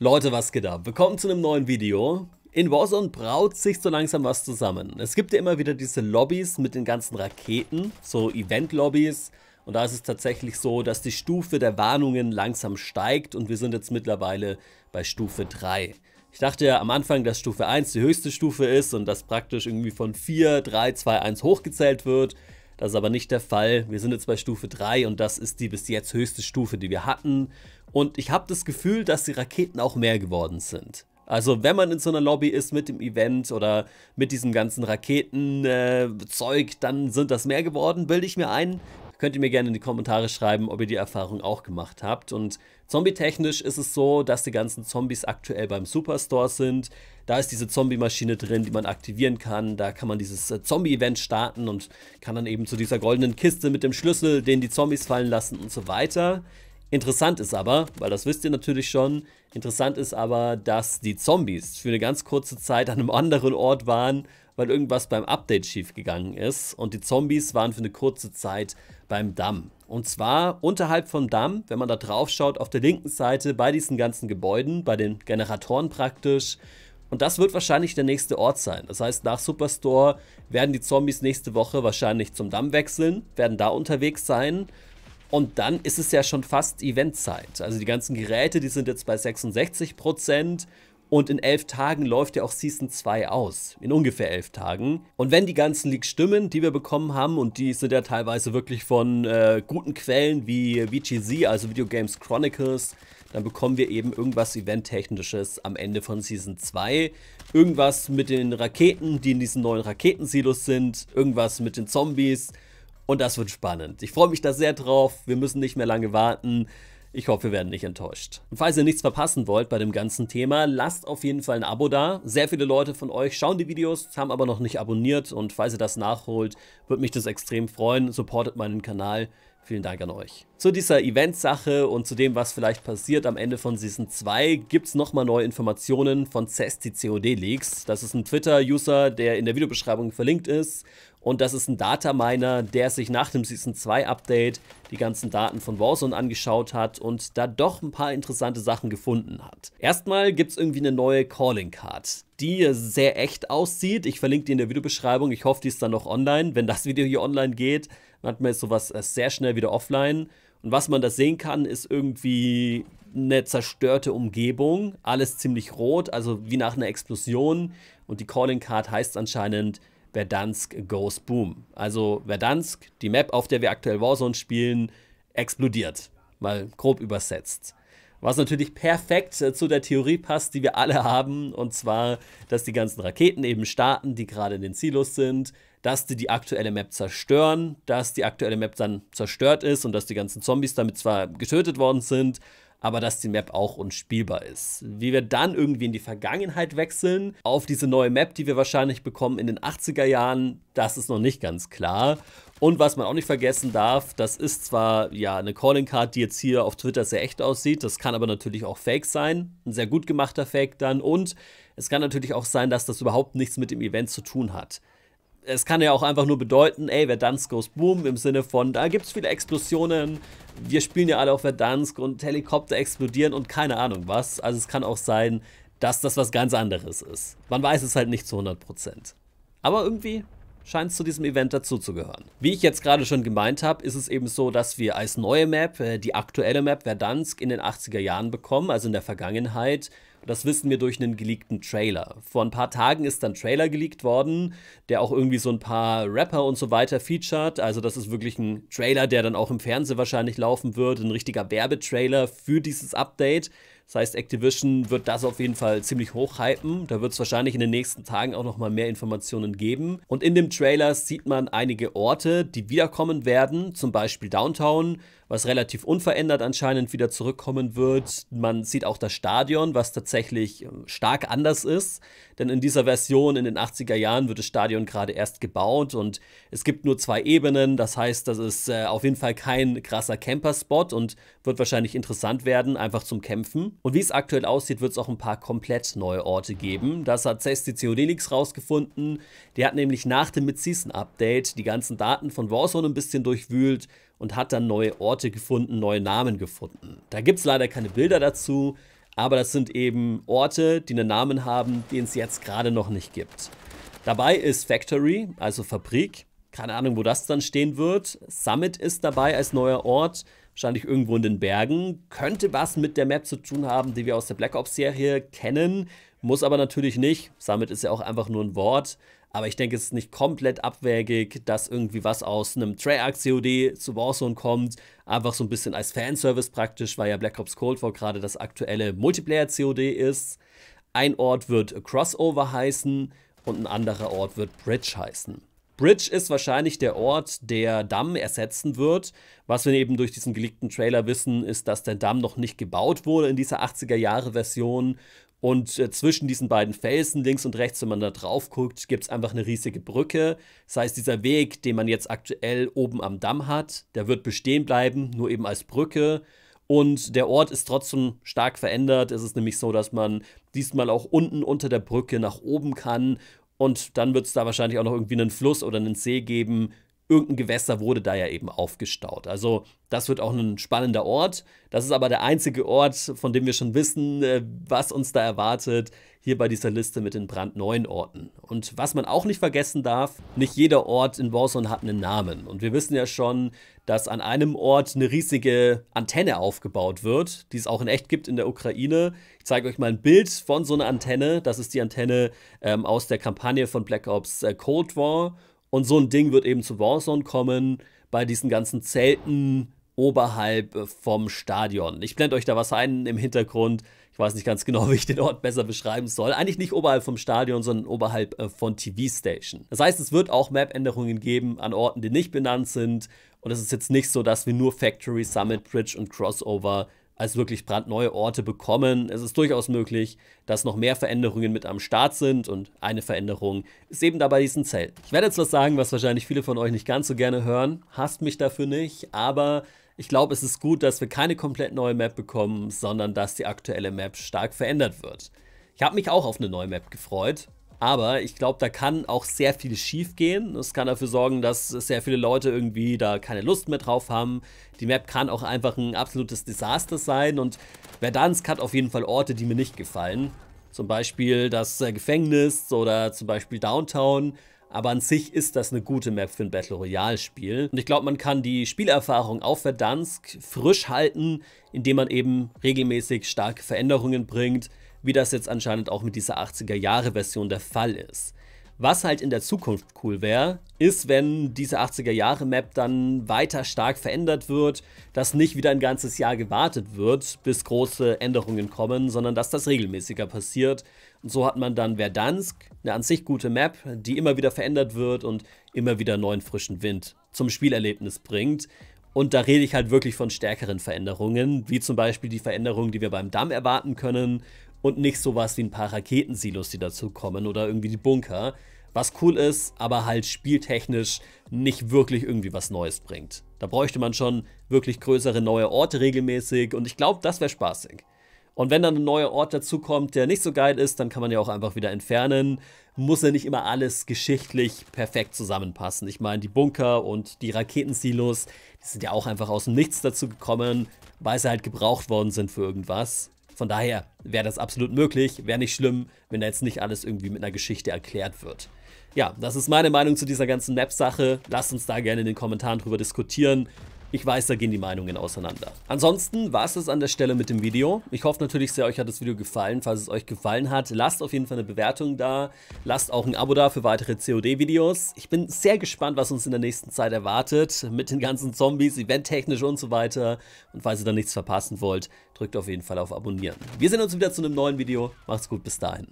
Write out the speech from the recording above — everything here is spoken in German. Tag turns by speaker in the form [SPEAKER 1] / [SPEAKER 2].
[SPEAKER 1] Leute, was geht ab? Willkommen zu einem neuen Video. In Warzone braut sich so langsam was zusammen. Es gibt ja immer wieder diese Lobbys mit den ganzen Raketen, so Event-Lobbys. Und da ist es tatsächlich so, dass die Stufe der Warnungen langsam steigt und wir sind jetzt mittlerweile bei Stufe 3. Ich dachte ja am Anfang, dass Stufe 1 die höchste Stufe ist und dass praktisch irgendwie von 4, 3, 2, 1 hochgezählt wird. Das ist aber nicht der Fall. Wir sind jetzt bei Stufe 3 und das ist die bis jetzt höchste Stufe, die wir hatten. Und ich habe das Gefühl, dass die Raketen auch mehr geworden sind. Also wenn man in so einer Lobby ist mit dem Event oder mit diesem ganzen Raketenzeug, äh, dann sind das mehr geworden, bilde ich mir ein könnt ihr mir gerne in die Kommentare schreiben, ob ihr die Erfahrung auch gemacht habt. Und zombie-technisch ist es so, dass die ganzen Zombies aktuell beim Superstore sind. Da ist diese Zombie-Maschine drin, die man aktivieren kann. Da kann man dieses äh, Zombie-Event starten und kann dann eben zu dieser goldenen Kiste mit dem Schlüssel, den die Zombies fallen lassen und so weiter. Interessant ist aber, weil das wisst ihr natürlich schon, interessant ist aber, dass die Zombies für eine ganz kurze Zeit an einem anderen Ort waren, weil irgendwas beim Update schiefgegangen ist. Und die Zombies waren für eine kurze Zeit beim Damm. Und zwar unterhalb vom Damm, wenn man da drauf schaut, auf der linken Seite bei diesen ganzen Gebäuden, bei den Generatoren praktisch. Und das wird wahrscheinlich der nächste Ort sein. Das heißt, nach Superstore werden die Zombies nächste Woche wahrscheinlich zum Damm wechseln, werden da unterwegs sein und dann ist es ja schon fast Eventzeit. Also die ganzen Geräte, die sind jetzt bei 66 Prozent. Und in elf Tagen läuft ja auch Season 2 aus. In ungefähr elf Tagen. Und wenn die ganzen Leaks stimmen, die wir bekommen haben, und die sind ja teilweise wirklich von äh, guten Quellen wie VGZ, also Video Games Chronicles, dann bekommen wir eben irgendwas Eventtechnisches am Ende von Season 2. Irgendwas mit den Raketen, die in diesen neuen Raketensilos sind. Irgendwas mit den Zombies. Und das wird spannend. Ich freue mich da sehr drauf. Wir müssen nicht mehr lange warten. Ich hoffe, wir werden nicht enttäuscht. Und falls ihr nichts verpassen wollt bei dem ganzen Thema, lasst auf jeden Fall ein Abo da. Sehr viele Leute von euch schauen die Videos, haben aber noch nicht abonniert und falls ihr das nachholt, würde mich das extrem freuen. Supportet meinen Kanal. Vielen Dank an euch. Zu dieser Event-Sache und zu dem, was vielleicht passiert am Ende von Season 2, gibt es nochmal neue Informationen von CESTI COD Leaks. Das ist ein Twitter-User, der in der Videobeschreibung verlinkt ist und das ist ein Dataminer, der sich nach dem Season 2 Update die ganzen Daten von Warzone angeschaut hat und da doch ein paar interessante Sachen gefunden hat. Erstmal gibt es irgendwie eine neue Calling Card, die sehr echt aussieht. Ich verlinke die in der Videobeschreibung. Ich hoffe, die ist dann noch online. Wenn das Video hier online geht, hat man jetzt sowas äh, sehr schnell wieder offline. Und was man da sehen kann, ist irgendwie eine zerstörte Umgebung. Alles ziemlich rot, also wie nach einer Explosion. Und die Calling Card heißt anscheinend Verdansk goes boom. Also Verdansk, die Map, auf der wir aktuell Warzone spielen, explodiert. Mal grob übersetzt. Was natürlich perfekt äh, zu der Theorie passt, die wir alle haben, und zwar, dass die ganzen Raketen eben starten, die gerade in den Silos sind, dass die die aktuelle Map zerstören, dass die aktuelle Map dann zerstört ist und dass die ganzen Zombies damit zwar getötet worden sind aber dass die Map auch unspielbar ist. Wie wir dann irgendwie in die Vergangenheit wechseln, auf diese neue Map, die wir wahrscheinlich bekommen in den 80er Jahren, das ist noch nicht ganz klar. Und was man auch nicht vergessen darf, das ist zwar ja eine Calling Card, die jetzt hier auf Twitter sehr echt aussieht, das kann aber natürlich auch Fake sein, ein sehr gut gemachter Fake dann und es kann natürlich auch sein, dass das überhaupt nichts mit dem Event zu tun hat es kann ja auch einfach nur bedeuten, ey, Verdansk goes boom, im Sinne von, da gibt es viele Explosionen, wir spielen ja alle auf Verdansk und Helikopter explodieren und keine Ahnung was. Also es kann auch sein, dass das was ganz anderes ist. Man weiß es halt nicht zu 100%. Aber irgendwie scheint es zu diesem Event dazuzugehören. Wie ich jetzt gerade schon gemeint habe, ist es eben so, dass wir als neue Map, äh, die aktuelle Map Verdansk in den 80er Jahren bekommen, also in der Vergangenheit, das wissen wir durch einen geleakten Trailer. Vor ein paar Tagen ist dann ein Trailer geleakt worden, der auch irgendwie so ein paar Rapper und so weiter featured. Also das ist wirklich ein Trailer, der dann auch im Fernsehen wahrscheinlich laufen wird. Ein richtiger Werbetrailer für dieses Update. Das heißt, Activision wird das auf jeden Fall ziemlich hoch hypen. Da wird es wahrscheinlich in den nächsten Tagen auch nochmal mehr Informationen geben. Und in dem Trailer sieht man einige Orte, die wiederkommen werden, zum Beispiel Downtown, was relativ unverändert anscheinend wieder zurückkommen wird. Man sieht auch das Stadion, was tatsächlich äh, stark anders ist. Denn in dieser Version in den 80er Jahren wird das Stadion gerade erst gebaut und es gibt nur zwei Ebenen. Das heißt, das ist äh, auf jeden Fall kein krasser Camper-Spot und wird wahrscheinlich interessant werden, einfach zum Kämpfen. Und wie es aktuell aussieht, wird es auch ein paar komplett neue Orte geben. Das hat Cesti Theodelix rausgefunden. Der hat nämlich nach dem Mid-Season-Update die ganzen Daten von Warzone ein bisschen durchwühlt und hat dann neue Orte gefunden, neue Namen gefunden. Da gibt es leider keine Bilder dazu, aber das sind eben Orte, die einen Namen haben, den es jetzt gerade noch nicht gibt. Dabei ist Factory, also Fabrik, keine Ahnung, wo das dann stehen wird. Summit ist dabei als neuer Ort wahrscheinlich irgendwo in den Bergen. Könnte was mit der Map zu tun haben, die wir aus der Black Ops-Serie kennen, muss aber natürlich nicht. Summit ist ja auch einfach nur ein Wort. Aber ich denke, es ist nicht komplett abwägig, dass irgendwie was aus einem Treyarch-COD zu Warzone kommt. Einfach so ein bisschen als Fanservice praktisch, weil ja Black Ops Cold War gerade das aktuelle Multiplayer-COD ist. Ein Ort wird Crossover heißen und ein anderer Ort wird Bridge heißen. Bridge ist wahrscheinlich der Ort, der Damm ersetzen wird. Was wir eben durch diesen geleakten Trailer wissen, ist, dass der Damm noch nicht gebaut wurde in dieser 80er-Jahre-Version. Und äh, zwischen diesen beiden Felsen, links und rechts, wenn man da drauf guckt, gibt es einfach eine riesige Brücke. Das heißt, dieser Weg, den man jetzt aktuell oben am Damm hat, der wird bestehen bleiben, nur eben als Brücke. Und der Ort ist trotzdem stark verändert. Es ist nämlich so, dass man diesmal auch unten unter der Brücke nach oben kann und dann wird es da wahrscheinlich auch noch irgendwie einen Fluss oder einen See geben, irgendein Gewässer wurde da ja eben aufgestaut. Also das wird auch ein spannender Ort. Das ist aber der einzige Ort, von dem wir schon wissen, äh, was uns da erwartet, hier bei dieser Liste mit den brandneuen Orten. Und was man auch nicht vergessen darf, nicht jeder Ort in Warzone hat einen Namen. Und wir wissen ja schon, dass an einem Ort eine riesige Antenne aufgebaut wird, die es auch in echt gibt in der Ukraine. Ich zeige euch mal ein Bild von so einer Antenne. Das ist die Antenne ähm, aus der Kampagne von Black Ops äh, Cold War. Und so ein Ding wird eben zu Warzone kommen, bei diesen ganzen Zelten oberhalb äh, vom Stadion. Ich blende euch da was ein im Hintergrund. Ich weiß nicht ganz genau, wie ich den Ort besser beschreiben soll. Eigentlich nicht oberhalb vom Stadion, sondern oberhalb äh, von TV Station. Das heißt, es wird auch Map-Änderungen geben an Orten, die nicht benannt sind. Und es ist jetzt nicht so, dass wir nur Factory, Summit Bridge und Crossover als wirklich brandneue Orte bekommen. Es ist durchaus möglich, dass noch mehr Veränderungen mit am Start sind und eine Veränderung ist eben dabei diesen Zelt. Ich werde jetzt was sagen, was wahrscheinlich viele von euch nicht ganz so gerne hören. Hasst mich dafür nicht, aber ich glaube, es ist gut, dass wir keine komplett neue Map bekommen, sondern dass die aktuelle Map stark verändert wird. Ich habe mich auch auf eine neue Map gefreut, aber ich glaube, da kann auch sehr viel schief gehen. Es kann dafür sorgen, dass sehr viele Leute irgendwie da keine Lust mehr drauf haben. Die Map kann auch einfach ein absolutes Desaster sein und Verdansk hat auf jeden Fall Orte, die mir nicht gefallen. Zum Beispiel das äh, Gefängnis oder zum Beispiel Downtown. Aber an sich ist das eine gute Map für ein Battle Royale Spiel. Und ich glaube, man kann die Spielerfahrung auf Verdansk frisch halten, indem man eben regelmäßig starke Veränderungen bringt, wie das jetzt anscheinend auch mit dieser 80er-Jahre-Version der Fall ist. Was halt in der Zukunft cool wäre, ist, wenn diese 80er-Jahre-Map dann weiter stark verändert wird, dass nicht wieder ein ganzes Jahr gewartet wird, bis große Änderungen kommen, sondern dass das regelmäßiger passiert. Und so hat man dann Verdansk, eine an sich gute Map, die immer wieder verändert wird und immer wieder neuen frischen Wind zum Spielerlebnis bringt. Und da rede ich halt wirklich von stärkeren Veränderungen, wie zum Beispiel die Veränderung, die wir beim Damm erwarten können und nicht sowas wie ein paar Raketensilos, die dazukommen oder irgendwie die Bunker. Was cool ist, aber halt spieltechnisch nicht wirklich irgendwie was Neues bringt. Da bräuchte man schon wirklich größere neue Orte regelmäßig und ich glaube, das wäre spaßig. Und wenn dann ein neuer Ort dazukommt, der nicht so geil ist, dann kann man ja auch einfach wieder entfernen. Muss ja nicht immer alles geschichtlich perfekt zusammenpassen. Ich meine, die Bunker und die Raketensilos, die sind ja auch einfach aus dem Nichts dazu gekommen, weil sie halt gebraucht worden sind für irgendwas. Von daher wäre das absolut möglich, wäre nicht schlimm, wenn da jetzt nicht alles irgendwie mit einer Geschichte erklärt wird. Ja, das ist meine Meinung zu dieser ganzen Map-Sache. Lasst uns da gerne in den Kommentaren drüber diskutieren. Ich weiß, da gehen die Meinungen auseinander. Ansonsten war es das an der Stelle mit dem Video. Ich hoffe natürlich sehr, euch hat das Video gefallen. Falls es euch gefallen hat, lasst auf jeden Fall eine Bewertung da. Lasst auch ein Abo da für weitere COD-Videos. Ich bin sehr gespannt, was uns in der nächsten Zeit erwartet. Mit den ganzen Zombies, eventtechnisch und so weiter. Und falls ihr da nichts verpassen wollt, drückt auf jeden Fall auf Abonnieren. Wir sehen uns wieder zu einem neuen Video. Macht's gut, bis dahin.